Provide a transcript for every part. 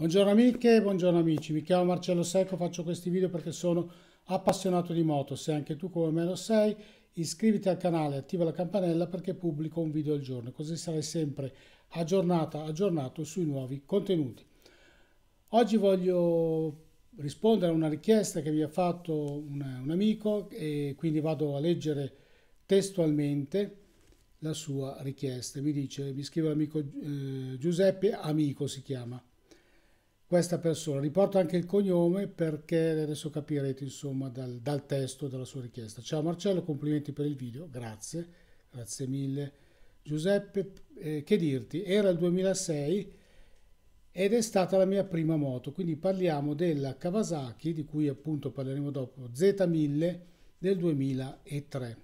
Buongiorno amiche, buongiorno amici, mi chiamo Marcello Secco, faccio questi video perché sono appassionato di moto, se anche tu come me lo sei iscriviti al canale, e attiva la campanella perché pubblico un video al giorno, così sarai sempre aggiornata, aggiornato sui nuovi contenuti. Oggi voglio rispondere a una richiesta che mi ha fatto un, un amico e quindi vado a leggere testualmente la sua richiesta. Mi dice, mi scrive l'amico eh, Giuseppe, amico si chiama, questa persona. Riporto anche il cognome perché adesso capirete insomma dal, dal, testo della sua richiesta. Ciao Marcello, complimenti per il video, grazie, grazie mille. Giuseppe, eh, che dirti? Era il 2006 ed è stata la mia prima moto, quindi parliamo della Kawasaki, di cui appunto parleremo dopo, Z1000 del 2003.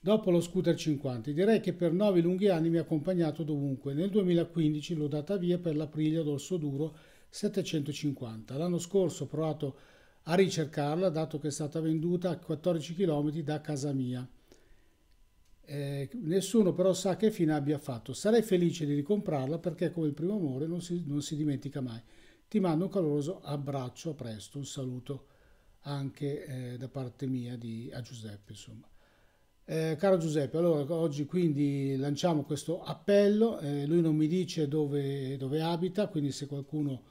Dopo lo scooter 50, direi che per nove lunghi anni mi ha accompagnato dovunque. Nel 2015 l'ho data via per l'Aprilia d'Orso Duro 750. L'anno scorso ho provato a ricercarla dato che è stata venduta a 14 km da casa mia. Eh, nessuno però sa che fine abbia fatto. Sarei felice di ricomprarla perché come il primo amore non si, non si dimentica mai. Ti mando un caloroso abbraccio, a presto, un saluto anche eh, da parte mia di, a Giuseppe. Insomma. Eh, caro Giuseppe, allora oggi quindi lanciamo questo appello, eh, lui non mi dice dove, dove abita, quindi se qualcuno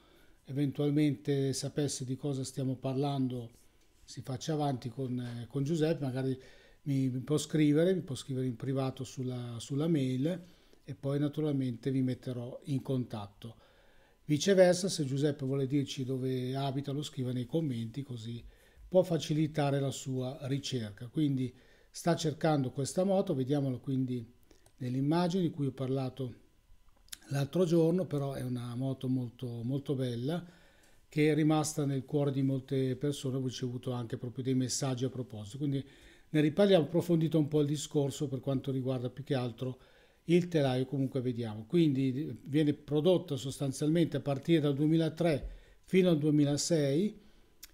eventualmente sapesse di cosa stiamo parlando si faccia avanti con, eh, con Giuseppe, magari mi, mi, può scrivere, mi può scrivere in privato sulla, sulla mail e poi naturalmente vi metterò in contatto. Viceversa, se Giuseppe vuole dirci dove abita, lo scriva nei commenti, così può facilitare la sua ricerca. Quindi sta cercando questa moto, vediamola quindi nell'immagine di cui ho parlato l'altro giorno, però è una moto molto, molto bella che è rimasta nel cuore di molte persone, ho ricevuto anche proprio dei messaggi a proposito, quindi ne riparliamo, approfondito un po' il discorso per quanto riguarda più che altro il telaio, comunque vediamo. Quindi viene prodotta sostanzialmente a partire dal 2003 fino al 2006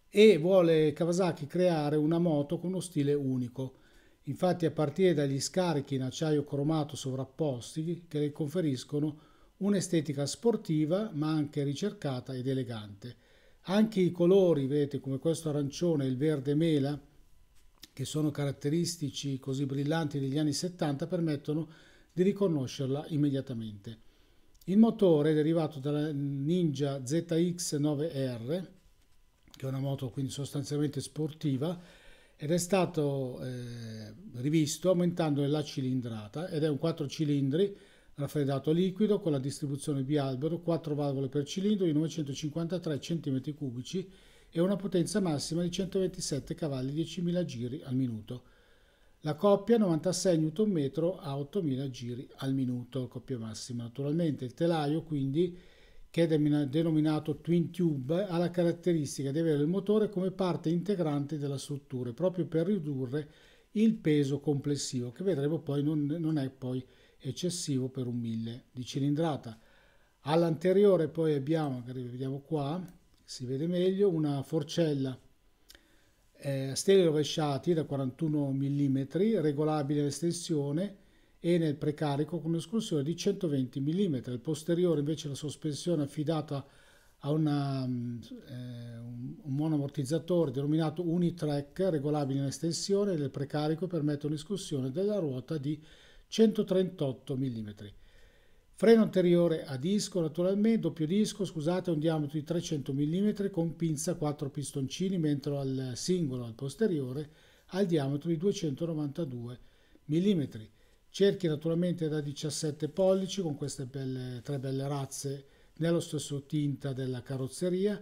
e vuole Kawasaki creare una moto con uno stile unico. Infatti a partire dagli scarichi in acciaio cromato sovrapposti che le conferiscono un'estetica sportiva ma anche ricercata ed elegante. Anche i colori, vedete, come questo arancione e il verde mela, che sono caratteristici così brillanti degli anni 70, permettono di riconoscerla immediatamente. Il motore è derivato dalla Ninja ZX9R, che è una moto quindi sostanzialmente sportiva, ed è stato eh, rivisto aumentando la cilindrata ed è un 4 cilindri raffreddato liquido con la distribuzione bialbero, 4 valvole per cilindro di 953 cm3 e una potenza massima di 127 cavalli 10.000 giri al minuto. La coppia 96 Nm a 8.000 giri al minuto, coppia massima. Naturalmente il telaio quindi che è denominato Twin Tube, ha la caratteristica di avere il motore come parte integrante della struttura, proprio per ridurre il peso complessivo che vedremo poi non, non è poi eccessivo per un 1000 di cilindrata. All'anteriore poi abbiamo, vediamo qua, si vede meglio, una forcella eh, steli rovesciati da 41 mm, regolabile l'estensione e nel precarico con un'escursione di 120 mm. Il posteriore invece la sospensione affidata ha una, mm, eh, un, un monoamortizzatore denominato Unitrack regolabile in estensione del precarico e permette un'escursione della ruota di 138 mm. Freno anteriore a disco, naturalmente, doppio disco, scusate, un diametro di 300 mm con pinza 4 pistoncini, mentre al singolo, al posteriore, ha il diametro di 292 mm. Cerchi naturalmente da 17 pollici con queste belle, tre belle razze nello stesso tinta della carrozzeria,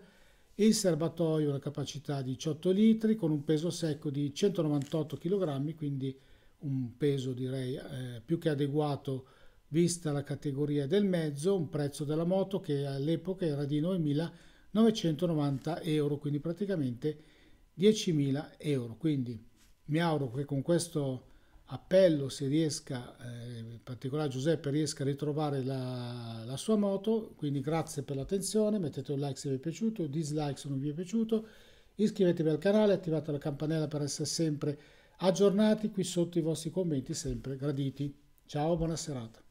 il serbatoio una capacità di 18 litri con un peso secco di 198 kg, quindi un peso direi eh, più che adeguato vista la categoria del mezzo, un prezzo della moto che all'epoca era di 9.990 euro, quindi praticamente 10.000 euro. Quindi mi auguro che con questo appello si riesca eh, particolare Giuseppe riesca a ritrovare la, la sua moto, quindi grazie per l'attenzione, mettete un like se vi è piaciuto, un dislike se non vi è piaciuto, iscrivetevi al canale, attivate la campanella per essere sempre aggiornati, qui sotto i vostri commenti sempre graditi. Ciao, buona serata.